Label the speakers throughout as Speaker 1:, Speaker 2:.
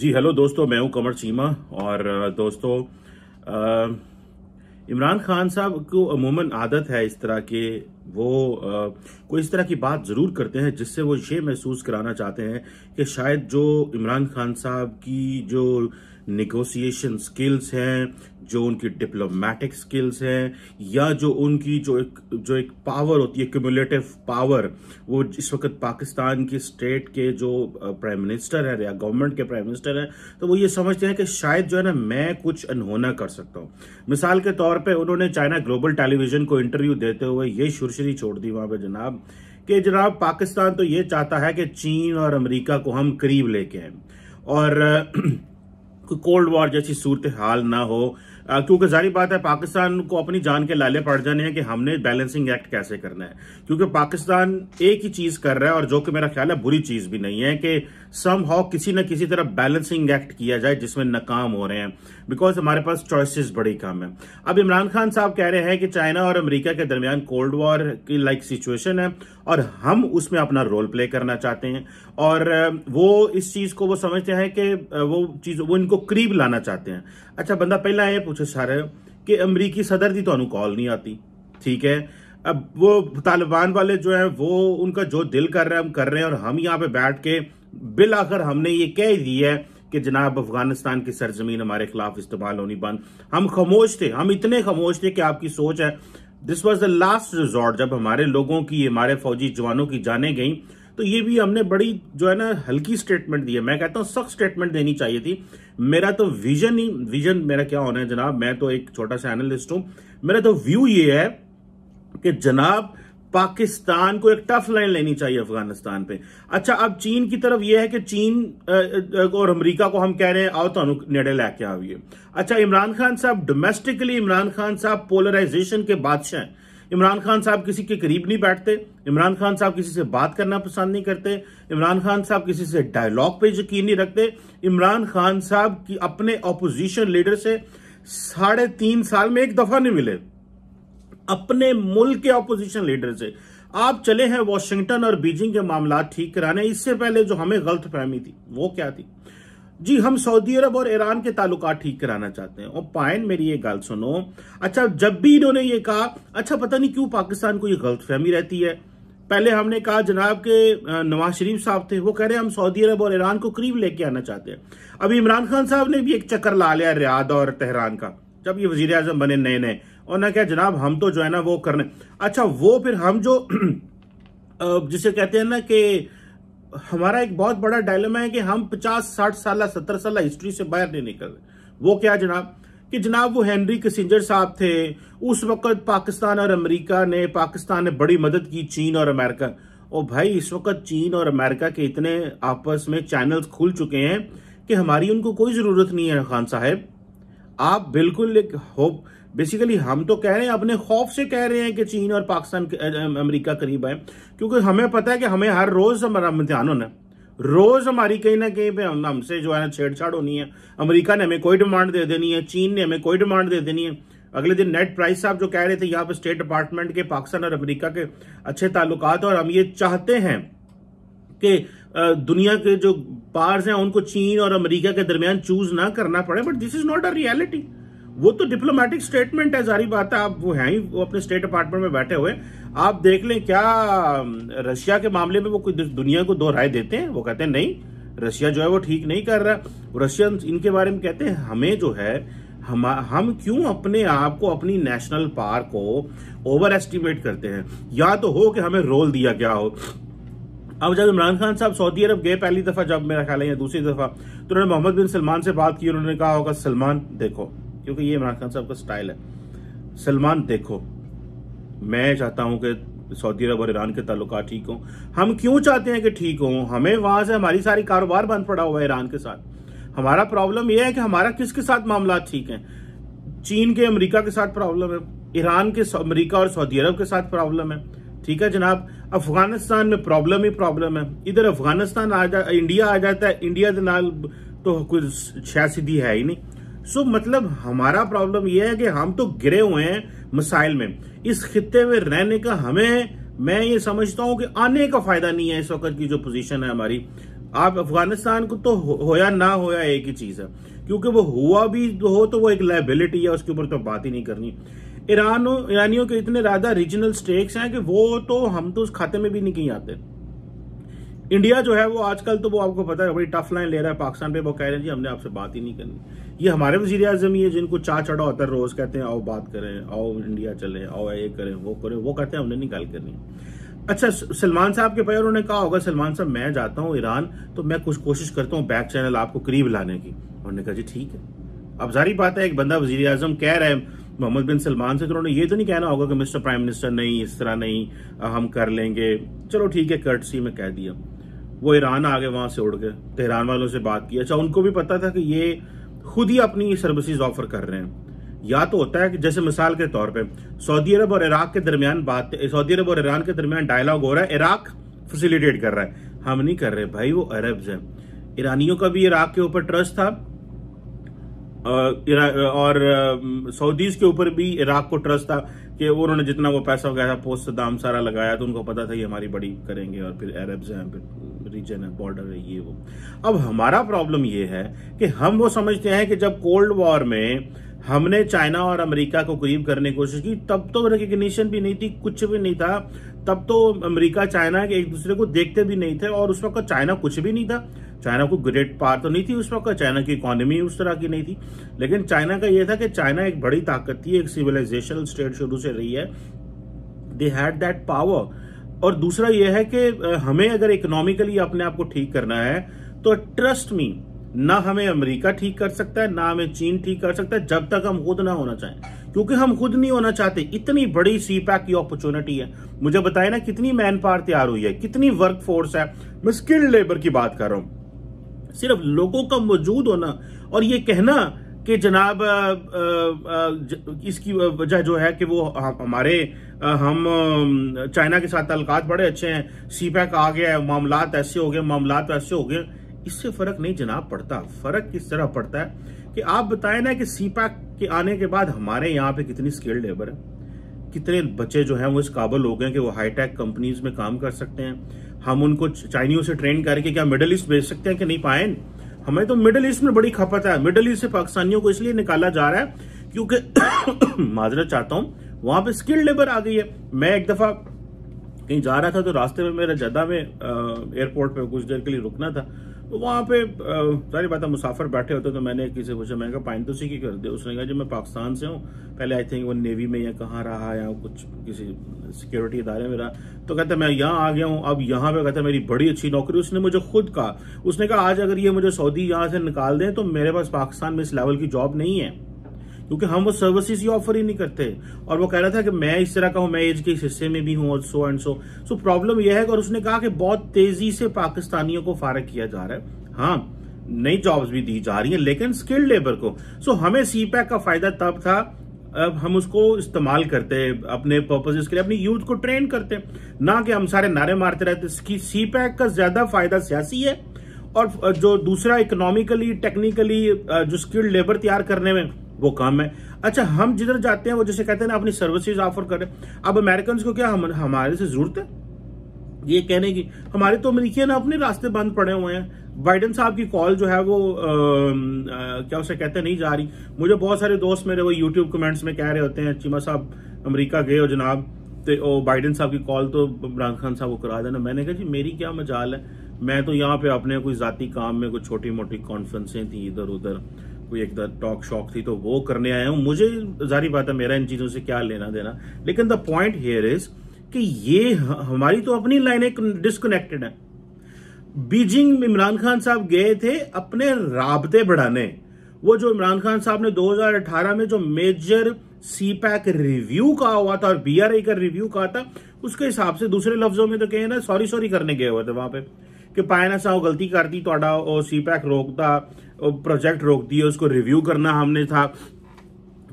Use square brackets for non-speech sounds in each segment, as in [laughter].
Speaker 1: जी hello दोस्तों मैं हूं कमर चीमा और दोस्तों इमरान खान साहब को अमूमन आदत है इस तरह के वो कोई इस तरह की बात ज़रूर करते हैं जिससे वो ये महसूस कराना चाहते हैं कि शायद जो इमरान खान साहब की जो निगोसिएशन स्किल्स हैं जो उनकी डिप्लोमेटिक स्किल्स हैं या जो उनकी जो एक जो एक पावर होती है क्यूमुलेटिव पावर वो इस वक्त पाकिस्तान की स्टेट के जो प्राइम मिनिस्टर हैं या गवर्नमेंट के प्राइम मिनिस्टर हैं तो वो ये समझते हैं कि शायद जो है ना मैं कुछ अनहोना कर सकता हूँ मिसाल के तौर पर उन्होंने चाइना ग्लोबल टेलीविजन को इंटरव्यू देते हुए ये शुरशरी छोड़ दी वहाँ पर जनाब कि जनाब पाकिस्तान तो ये चाहता है कि चीन और अमरीका को हम करीब लेके आए और [clears throat] कोल्ड वॉर जैसी सूरत हाल ना हो क्योंकि जारी बात है पाकिस्तान को अपनी जान के लाले पड़ जाने हैं कि हमने बैलेंसिंग एक्ट कैसे करना है क्योंकि पाकिस्तान एक ही चीज कर रहा है और जो कि मेरा ख्याल है बुरी चीज भी नहीं है कि सम हाउ किसी न किसी तरह बैलेंसिंग एक्ट किया जाए जिसमें नाकाम हो रहे हैं बिकॉज हमारे पास चॉइसिस बड़ी कम है अब इमरान खान साहब कह रहे हैं कि चाइना और अमरीका के दरमियान कोल्ड वॉर की लाइक सिचुएशन है और हम उसमें अपना रोल प्ले करना चाहते हैं और वो इस चीज को वो समझते हैं कि वो चीज वो इनको करीब लाना चाहते हैं अच्छा बंदा पहला ये पूछे सारे कि अमरीकी सदर की तो कॉल नहीं आती ठीक है अब वो तालिबान वाले जो है वो उनका जो दिल कर रहे हैं हम कर रहे हैं और हम यहाँ पे बैठ के बिल आखिर हमने ये कह दी है कि जनाब अफगानिस्तान की सरजमीन हमारे खिलाफ इस्तेमाल होनी बंद हम खामोश थे हम इतने खामोश थे कि आपकी सोच है this was the last resort जब हमारे लोगों की हमारे फौजी जवानों की जाने गई तो ये भी हमने बड़ी जो है ना हल्की स्टेटमेंट दी है मैं कहता हूँ सख्त स्टेटमेंट देनी चाहिए थी मेरा तो विजन ही विजन मेरा क्या होना है जनाब मैं तो एक छोटा सा एनालिस्ट हूं मेरा तो व्यू ये है कि जनाब पाकिस्तान को एक टफ लाइन लेनी चाहिए अफगानिस्तान पे अच्छा अब चीन की तरफ यह है कि चीन और अमेरिका को हम कह रहे हैं आओ तो नेड़े लैके आइए अच्छा इमरान खान साहब डोमेस्टिकली इमरान खान साहब पोलराइजेशन के बादशाह हैं इमरान खान साहब किसी के करीब नहीं बैठते इमरान खान साहब किसी से बात करना पसंद नहीं करते इमरान खान साहब किसी से डायलॉग पे यकीन नहीं रखते इमरान खान साहब की अपने अपोजिशन लीडर से साढ़े तीन साल में एक दफा नहीं मिले अपने मुल्क के ऑपोजिशन लीडर से आप चले हैं वॉशिंगटन और बीजिंग के मामला ठीक कराने इससे पहले जो हमें गलत फहमी थी वो क्या थी जी हम सऊदी अरब और ईरान के ताल्लुक ठीक कराना चाहते हैं और पायन मेरी ये गाल सुनो अच्छा जब भी इन्होंने ये कहा अच्छा पता नहीं क्यों पाकिस्तान को ये गलत फहमी रहती है पहले हमने कहा जनाब के नवाज शरीफ साहब थे वो कह रहे हैं हम सऊदी अरब और ईरान को करीब लेके आना चाहते हैं अभी इमरान खान साहब ने भी एक चक्कर ला लिया रियाद और तेहरान का जब ये वजीर बने नए नए और ना क्या जनाब हम तो जो है ना वो करने अच्छा वो फिर हम जो [clears throat] जिसे कहते हैं ना कि हमारा एक बहुत बड़ा डायलमा है कि हम पचास साठ साल सत्तर साल हिस्ट्री से बाहर नहीं निकल रहे वो क्या जनाब कि जनाब वो हेनरी कसिंजर साहब थे उस वक्त पाकिस्तान और अमेरिका ने पाकिस्तान ने बड़ी मदद की चीन और अमेरिका और भाई इस वक्त चीन और अमेरिका के इतने आपस में चैनल्स खुल चुके हैं कि हमारी उनको कोई ज़रूरत नहीं है खान साहब आप बिल्कुल एक होप बेसिकली हम तो कह रहे हैं अपने खौफ से कह रहे हैं कि चीन और पाकिस्तान अमेरिका करीब आए क्योंकि हमें पता है कि हमें हर रोज हमारा इम्तहान होना है रोज हमारी कहीं ना कहीं पे हम हमसे जो है ना छेड़छाड़ होनी है अमेरिका ने हमें कोई डिमांड दे देनी है चीन ने हमें कोई डिमांड दे देनी है अगले दिन नेट प्राइस साहब जो कह रहे थे यहाँ पे स्टेट डिपार्टमेंट के पाकिस्तान और अमेरिका के अच्छे ताल्लुक और हम ये चाहते हैं कि दुनिया के जो पार्स हैं उनको चीन और अमेरिका के दरमियान चूज ना करना पड़े but this is not a reality वो तो डिप्लोमेटिक स्टेटमेंट है जारी बात है आप वो हैं ही वो अपने स्टेट अपार्टमेंट में बैठे हुए आप देख लें क्या रशिया के मामले में वो कोई दुनिया को दो राय देते हैं वो कहते हैं नहीं रशिया जो है वो ठीक नहीं कर रहा रशियन इनके बारे में कहते हैं हमें जो है हम हम क्यों अपने आप को अपनी नेशनल पार को ओवर एस्टिमेट करते हैं या तो हो कि हमें रोल दिया गया हो अब जब इमरान खान साहब सऊदी अरब गए पहली दफा जब मेरा ख्याल है या दूसरी दफा तो उन्होंने मोहम्मद बिन सलमान से बात की उन्होंने कहा होगा सलमान देखो क्योंकि ये इमरान खान साहब का स्टाइल है सलमान देखो मैं चाहता हूं कि सऊदी अरब और ईरान के ताल्लुक ठीक हों हम क्यों चाहते हैं कि ठीक हों हमें वहां से हमारी सारी कारोबार बंद पड़ा हुआ है ईरान के साथ हमारा प्रॉब्लम यह है कि हमारा किसके साथ मामला ठीक है चीन के अमरीका के साथ प्रॉब्लम है ईरान के अमरीका और सऊदी अरब के साथ प्रॉब्लम है ठीक है जनाब अफगानिस्तान में प्रॉब्लम ही प्रॉब्लम है इधर अफगानिस्तान आ जा इंडिया आ जाता है इंडिया के नाल तो कुछ सीधी है ही नहीं सो मतलब हमारा प्रॉब्लम यह है कि हम तो गिरे हुए हैं मिसाइल में इस खत्े में रहने का हमें मैं ये समझता हूं कि आने का फायदा नहीं है इस वक्त की जो पोजीशन है हमारी आप अफगानिस्तान को तो होया ना होया एक ही चीज है क्योंकि वो हुआ भी हो तो वो एक लाइबिलिटी है उसके ऊपर तो बात ही नहीं करनी ईरान ईरानियों के इतने ज्यादा रीजनल स्टेक्स हैं कि वो तो हम तो उस खाते में भी नहीं कहीं आते इंडिया जो है वो आजकल तो वो आपको पता है बड़ी टफ लाइन ले रहा है पाकिस्तान पे वो कह रहे हैं जी हमने आपसे बात ही नहीं करनी ये हमारे वजीर अजम ही है जिनको चा चढ़ा होता है रोज़ कहते हैं आओ बात करें आओ इंडिया चले आओ ये करें वो करें वो कहते हैं हमने नहीं करनी अच्छा सलमान साहब के पैर उन्होंने कहा होगा सलमान साहब मैं जाता हूँ ईरान तो मैं कुछ कोशिश करता हूँ बैक चैनल आपको करीब लाने की उन्होंने कहा जी ठीक है अब जारी बात है एक बंदा वजी अजम कह रहे हैं मोहम्मद बिन सलमान से तो उन्होंने ये तो नहीं कहना होगा कि मिस्टर प्राइम मिनिस्टर नहीं इस तरह नहीं हम कर लेंगे चलो ठीक है कर्टसी में कह दिया वो ईरान आ गए वहां से उड़ गए तेहरान वालों से बात की अच्छा उनको भी पता था कि ये खुद ही अपनी सर्विसेज ऑफर कर रहे हैं या तो होता है कि जैसे मिसाल के तौर पे सऊदी अरब और इराक के दरमियान बात सऊदी अरब और ईरान के दरमियान डायलॉग हो रहा है इराक फैसिलिटेट कर रहा है हम नहीं कर रहे भाई वो अरब हैं ईरानियों का भी इराक के ऊपर ट्रस्ट था और सऊदीज के ऊपर भी इराक को ट्रस्ट था कि उन्होंने जितना वो पैसा वगैरह पोस्ट दाम सारा लगाया तो उनको पता था ये हमारी बड़ी करेंगे और फिर अरब्स हैं फिर रीजन है बॉर्डर है ये वो अब हमारा प्रॉब्लम ये है कि हम वो समझते हैं कि जब कोल्ड वॉर में हमने चाइना और अमेरिका को करीब करने की कोशिश की तब तो रिकग्निशन भी नहीं थी कुछ भी नहीं था तब तो अमेरिका चाइना एक दूसरे को देखते भी नहीं थे और उस वक्त चाइना कुछ भी नहीं था चाइना को ग्रेट पावर तो नहीं थी उस वक्त चाइना की इकोनॉमी उस तरह की नहीं थी लेकिन चाइना का यह था कि चाइना एक बड़ी ताकत थी एक सिविलाइजेशन स्टेट शुरू से रही है दे हैड दैट पावर और दूसरा यह है कि हमें अगर इकोनॉमिकली अपने आप को ठीक करना है तो ट्रस्ट मी ना हमें अमेरिका ठीक कर सकता है ना हमें चीन ठीक कर सकता है जब तक हम खुद ना होना चाहें क्योंकि हम खुद नहीं होना चाहते इतनी बड़ी सी पैक की अपॉर्चुनिटी है मुझे बताए ना कितनी मैन पावर तैयार हुई है कितनी वर्क फोर्स है मैं स्किल्ड लेबर की बात कर रहा हूं सिर्फ लोगों का मौजूद होना और ये कहना कि जनाब आ, आ, ज, इसकी वजह जो है कि वो हमारे हम चाइना के साथ तलकात बड़े अच्छे हैं सी पैक आ गया है मामला ऐसे हो गए मामला ऐसे हो गए इससे फर्क नहीं जनाब पड़ता फर्क किस तरह पड़ता है कि आप बताए ना कि सी पैक के आने के बाद हमारे यहाँ पे कितनी स्किल्ड लेबर है कितने बच्चे जो हैं वो इस काबल हो गए कि वो हाईटेक कंपनीज में काम कर सकते हैं हम उनको चाइनियों से ट्रेन करके क्या मिडल ईस्ट भेज सकते हैं कि नहीं पाए हमें तो मिडल ईस्ट में बड़ी खपत है मिडल ईस्ट से पाकिस्तानियों को इसलिए निकाला जा रहा है क्योंकि [coughs] माजरत चाहता हूँ वहां पे स्किल्ड लेबर आ गई है मैं एक दफा कहीं जा रहा था तो रास्ते में मेरा जद्दा में एयरपोर्ट पे कुछ देर के लिए रुकना था तो वहाँ पे सारी बात मुसाफिर बैठे होते तो मैंने किसी पूछा मैंने कहा पाइन तो सी की कर दे उसने कहा जी मैं पाकिस्तान से हूँ पहले आई थिंक वो नेवी में या कहाँ रहा या कुछ किसी सिक्योरिटी इदारे में रहा तो कहते मैं यहाँ आ गया हूँ अब यहाँ पे कहता मेरी बड़ी अच्छी नौकरी उसने मुझे खुद कहा उसने कहा आज अगर ये मुझे सऊदी यहाँ से निकाल दें तो मेरे पास पाकिस्तान में इस लेवल की जॉब नहीं है क्योंकि हम वो सर्विसेज ही ऑफर ही नहीं करते और वो कह रहा था कि मैं इस तरह का हूं मैं एज के हिस्से में भी हूं और so and so so problem यह है और उसने कहा कि बहुत तेजी से पाकिस्तानियों को फारग किया जा रहा है हाँ नई जॉब्स भी दी जा रही है लेकिन स्किल्ड लेबर को सो so, हमें सी पैक का फायदा तब था अब हम उसको इस्तेमाल करते अपने पर्पजेस के लिए अपनी यूथ को ट्रेन करते ना कि हम सारे नारे मारते रहते सी पैक का ज्यादा फायदा सियासी है और जो दूसरा इकोनॉमिकली टेक्निकली जो स्किल्ड लेबर तैयार करने में वो कम है अच्छा हम जिधर जाते हैं वो जैसे कहते हैं ना अपनी सर्विसेज ऑफर करें अब अमेरिकन को क्या हम हमारे से जरूरत है ये कहने की हमारे तो अमरीकियन अपने रास्ते बंद पड़े हुए हैं बाइडन साहब की कॉल जो है वो आ, आ, क्या उसे कहते नहीं जा रही मुझे बहुत सारे दोस्त मेरे वो यूट्यूब कमेंट्स में कह रहे होते हैं चीमा साहब अमेरिका गए हो जनाब तो बाइडन साहब की कॉल तो इमरान खान साहब को करा देना मैंने कहा जी मेरी क्या मजाल है मैं तो यहाँ पे अपने कोई जाती काम में कोई छोटी मोटी कॉन्फ्रेंसें थी इधर उधर कोई एक टॉक शॉक थी तो वो करने आया हूँ मुझे जारी बात है मेरा इन चीज़ों से क्या लेना देना लेकिन द पॉइंट हियर इज कि ये हमारी तो अपनी लाइनें डिस्कनेक्टेड है बीजिंग में इमरान खान साहब गए थे अपने राबते बढ़ाने वो जो इमरान खान साहब ने 2018 में जो मेजर सी पैक रिव्यू कहा हुआ था और बीआरआई का रिव्यू कहा था उसके हिसाब से दूसरे लफ्जों में तो कहे ना सॉरी सॉरी करने गए हुए थे वहां पे कि पायना ना साहब गलती करती थोड़ा और सी पैक रोकता प्रोजेक्ट रोक दिए उसको रिव्यू करना हमने था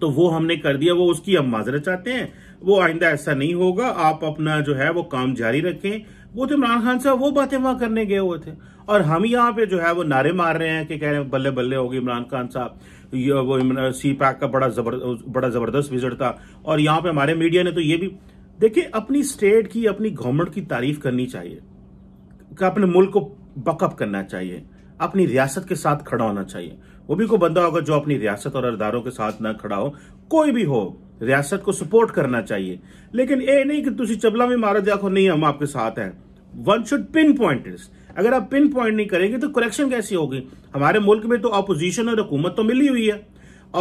Speaker 1: तो वो हमने कर दिया वो उसकी हम माजरत चाहते हैं वो आइंदा ऐसा नहीं होगा आप अपना जो है वो काम जारी रखें वो तो इमरान खान साहब वो बातें वहां करने गए हुए थे और हम यहाँ पे जो है वो नारे मार रहे हैं कि कह रहे हैं बल्ले बल्ले हो गए इमरान खान साहब वो सी पैक का बड़ा जबर बड़ा जबरदस्त विजिट था और यहाँ पे हमारे मीडिया ने तो ये भी देखिए अपनी स्टेट की अपनी गवर्नमेंट की तारीफ करनी चाहिए अपने मुल्क को बकअप करना चाहिए अपनी रियासत के साथ खड़ा होना चाहिए वो भी कोई बंदा होगा जो अपनी रियासत और अरदारों के साथ ना खड़ा हो कोई भी हो रियासत को सपोर्ट करना चाहिए लेकिन ये नहीं कि तुम चबला में मारा देखो नहीं हम आपके साथ हैं वन शुड पिन पॉइंट अगर आप पिन पॉइंट नहीं करेंगे तो करेक्शन कैसी होगी हमारे मुल्क में तो अपोजिशन और हुकूमत तो मिली हुई है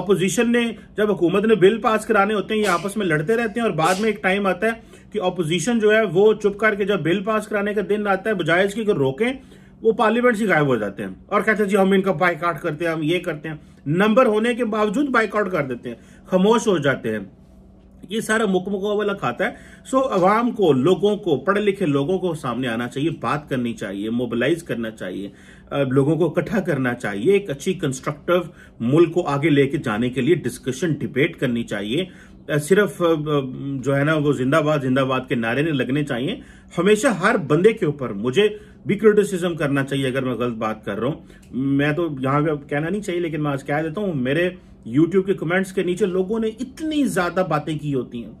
Speaker 1: अपोजिशन ने जब हुकूमत ने बिल पास कराने होते हैं ये आपस में लड़ते रहते हैं और बाद में एक टाइम आता है कि अपोजिशन जो है वो चुप करके जब बिल पास कराने का दिन आता है बजाय इसकी रोकें वो पार्लियामेंट से गायब हो जाते हैं और कहते हैं जी हम इनका बाइकआउट करते हैं हम ये करते हैं नंबर होने के बावजूद बाइकआउट कर देते हैं खामोश हो जाते हैं ये सारा मुकमको वाला खाता है सो अवाम को लोगों को पढ़े लिखे लोगों को सामने आना चाहिए बात करनी चाहिए मोबिलाइज करना चाहिए लोगों को इकट्ठा करना चाहिए एक अच्छी कंस्ट्रक्टिव मुल्क को आगे लेके जाने के लिए डिस्कशन डिबेट करनी चाहिए सिर्फ जो है ना वो जिंदाबाद जिंदाबाद के नारे नहीं लगने चाहिए हमेशा हर बंदे के ऊपर मुझे भी क्रिटिसिज्म करना चाहिए अगर मैं गलत बात कर रहा हूँ मैं तो यहाँ पे कहना नहीं चाहिए लेकिन मैं आज कह देता हूँ मेरे यूट्यूब के कमेंट्स के नीचे लोगों ने इतनी ज्यादा बातें की होती हैं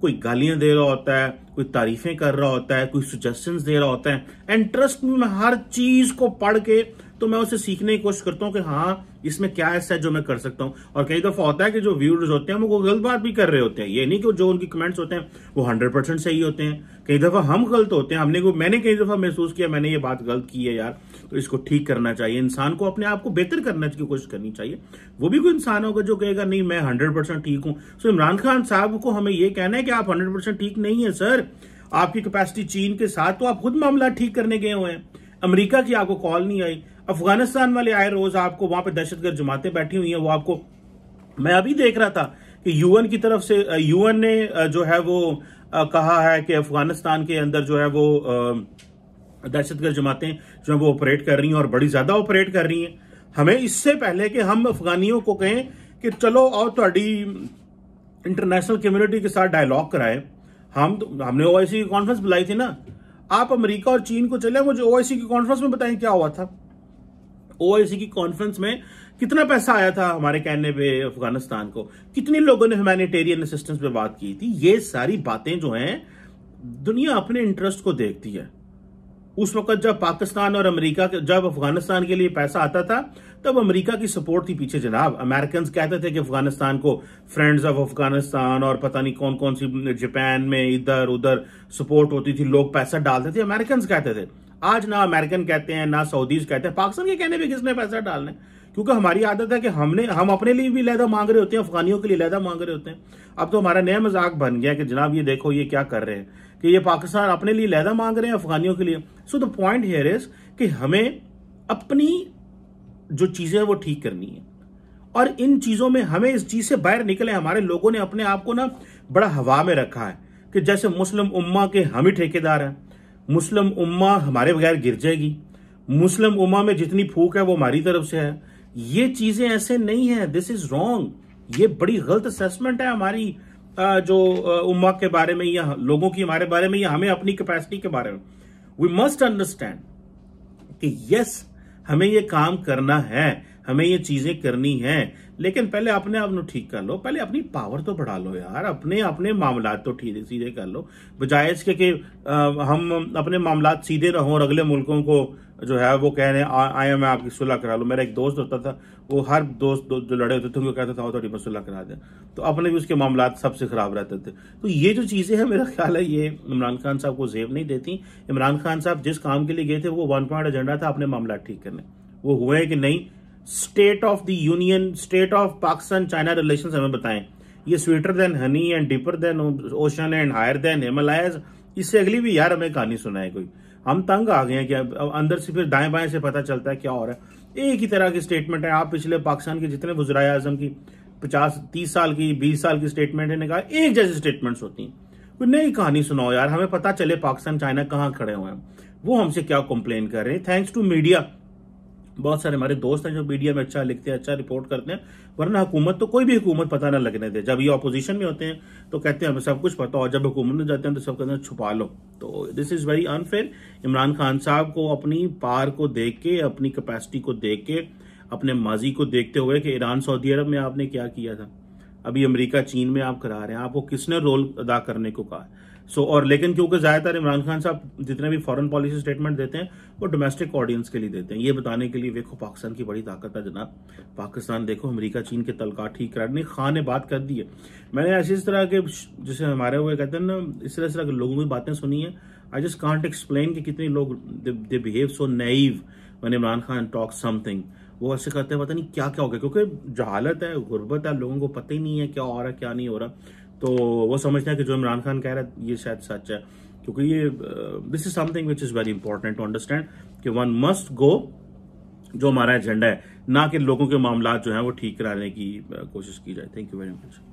Speaker 1: कोई गालियां दे रहा होता है कोई तारीफें कर रहा होता है कोई सुजेशन दे रहा होता है एंड ट्रस्ट में मैं हर चीज को पढ़ के तो मैं उसे सीखने की कोशिश करता हूँ कि हाँ इसमें क्या ऐसा है जो मैं कर सकता हूँ और कई दफा होता है कि जो व्यूअर्स होते हैं वो गलत बात भी कर रहे होते हैं ये नहीं कि जो उनके कमेंट्स होते हैं वो हंड्रेड परसेंट सही होते हैं कई दफा हम गलत होते हैं हमने को मैंने कई दफा महसूस किया मैंने ये बात गलत की है यार तो इसको ठीक करना चाहिए इंसान को अपने आप को बेहतर करने की कोशिश करनी चाहिए वो भी कोई इंसान होगा जो कहेगा नहीं मैं हंड्रेड परसेंट ठीक हूँ सो तो इमरान खान साहब को हमें ये कहना है कि आप हंड्रेड परसेंट ठीक नहीं है सर आपकी कैपेसिटी चीन के साथ तो आप खुद मामला ठीक करने गए हुए हैं अमेरिका की आपको कॉल नहीं आई अफगानिस्तान वाले आए रोज आपको वहां पर दहशतगर्द जमातें बैठी हुई हैं वो आपको मैं अभी देख रहा था कि यूएन की तरफ से यूएन ने जो है वो कहा है कि अफगानिस्तान के अंदर जो है वो दहशतगर्द जमातें जो है वो ऑपरेट कर रही हैं और बड़ी ज्यादा ऑपरेट कर रही हैं हमें इससे पहले कि हम अफगानियों को कहें कि चलो और थोड़ी इंटरनेशनल कम्युनिटी के साथ डायलॉग कराएं हम तो- हमने ओ की कॉन्फ्रेंस बुलाई थी ना आप अमेरिका और चीन को चले मुझे ओ की कॉन्फ्रेंस में बताएं क्या हुआ था ओआईसी की कॉन्फ्रेंस में कितना पैसा आया था हमारे कहने पे अफगानिस्तान को कितने लोगों ने ह्यूमैनिटेरियन असिस्टेंस पे बात की थी ये सारी बातें जो हैं दुनिया अपने इंटरेस्ट को देखती है उस वक्त जब पाकिस्तान और अमेरिका जब अफगानिस्तान के लिए पैसा आता था तब अमेरिका की सपोर्ट थी पीछे जनाब अमेरिकन कहते थे कि अफगानिस्तान को फ्रेंड्स ऑफ अफगानिस्तान और पता नहीं कौन कौन सी जापान में इधर उधर सपोर्ट होती थी लोग पैसा डालते थे अमेरिकन कहते थे आज ना अमेरिकन कहते हैं ना सऊदीज कहते हैं पाकिस्तान के कहने पर किसने पैसा डालना है क्योंकि हमारी आदत है कि हमने हम अपने लिए भी लहदा मांग रहे होते हैं अफगानियों के लिए लहदा मांग रहे होते हैं अब तो हमारा नया मजाक बन गया कि जनाब ये देखो ये क्या कर रहे हैं कि ये पाकिस्तान अपने लिए लहदा मांग रहे हैं अफगानियों के लिए so the point here is कि हमें अपनी जो चीज़ें वो ठीक करनी है और इन चीज़ों में हमें इस चीज़ से बाहर निकले हमारे लोगों ने अपने आप को ना बड़ा हवा में रखा है कि जैसे मुस्लिम उम्मा के हम ही ठेकेदार हैं मुस्लिम उम्मा हमारे बगैर गिर जाएगी मुस्लिम उम्मा में जितनी फूक है वो हमारी तरफ से है ये चीज़ें ऐसे नहीं है दिस इज़ रॉन्ग ये बड़ी गलत असेसमेंट है हमारी जो उम्मा के बारे में या लोगों की हमारे बारे में या हमें अपनी कैपेसिटी के बारे में वी मस्ट अंडरस्टैंड कि यस हमें ये काम करना है हमें ये चीजें करनी है लेकिन पहले अपने आप को ठीक कर लो पहले अपनी पावर तो बढ़ा लो यार अपने अपने मामला तो ठीक सीधे कर लो बजाय इसके कि हम अपने मामला सीधे रहो और अगले मुल्कों को जो है वो कह रहे हैं आए मैं आपकी सुलह करा लो मेरा एक दोस्त होता था वो हर दोस्त दो, जो लड़े होते थे उनको कहता था वो थोड़ी मैं सुलह करा दें तो अपने भी उसके मामला सबसे ख़राब रहते थे तो ये जो चीज़ें हैं मेरा ख्याल है ये इमरान खान साहब को जेब नहीं देती इमरान खान साहब जिस काम के लिए गए थे वो वन पॉइंट एजेंडा था अपने मामला ठीक करने वो हुए कि नहीं state of the union state of Pakistan China relation हमें बताएं ये sweeter than honey and deeper than ocean and higher than Himalayas इससे अगली भी यार हमें कहानी सुनाए कोई हम तंग आ गए हैं कि अंदर से फिर दाएं बाएं से पता चलता है क्या हो रहा है एक ही तरह की स्टेटमेंट है आप पिछले पाकिस्तान के जितने वजरा आजम की पचास तीस साल की बीस साल की स्टेटमेंट है कहा एक जैसी स्टेटमेंट्स होती हैं कोई नई कहानी सुनाओ यार हमें पता चले पाकिस्तान चाइना कहाँ खड़े हुए हैं वो हमसे क्या कंप्लेन कर रहे हैं थैंक्स टू मीडिया बहुत सारे हमारे दोस्त हैं जो मीडिया में अच्छा लिखते हैं अच्छा रिपोर्ट करते हैं वरना हुकूमत तो कोई भी हुकूमत पता ना लगने दे जब ये अपोजिशन में होते हैं तो कहते हैं हमें सब कुछ पता और जब हुकूमत में जाते हैं तो सब कहते हैं छुपा लो तो this is very unfair Imran Khan sahab को अपनी पार को देख के अपनी कैपेसिटी को देख के अपने माजी को देखते हुए कि ईरान सऊदी अरब में आपने क्या किया था अभी अमेरिका चीन में आप करा रहे हैं आपको किसने रोल अदा करने को कहा सो और लेकिन क्योंकि ज़्यादातर इमरान खान साहब जितने भी फॉरेन पॉलिसी स्टेटमेंट देते हैं वो डोमेस्टिक ऑडियंस के लिए देते हैं ये बताने के लिए देखो पाकिस्तान की बड़ी ताकत है जनाब पाकिस्तान देखो अमरीका चीन के तलका ठीक नहीं खान ने बात कर दी है मैंने ऐसी इस तरह के जैसे हमारे हुए कहते हैं ना इस तरह इस तरह के लोगों की बातें सुनी है आई जस्ट कांट एक्सप्लेन कि कितने लोग दे बिहेव सो नईव मैंने इमरान खान टॉक समथिंग वो ऐसे कहते हैं पता नहीं क्या क्या हो गया क्योंकि जहालत है गुर्बत है लोगों को पता ही नहीं है क्या हो रहा है क्या नहीं हो रहा तो वो समझना है कि जो इमरान खान कह रहा है ये शायद सच है क्योंकि ये this is something which is very important to understand कि वन मस्ट गो जो हमारा एजेंडा है ना कि लोगों के मामला जो है वो ठीक कराने की कोशिश की जाए थैंक यू वेरी मच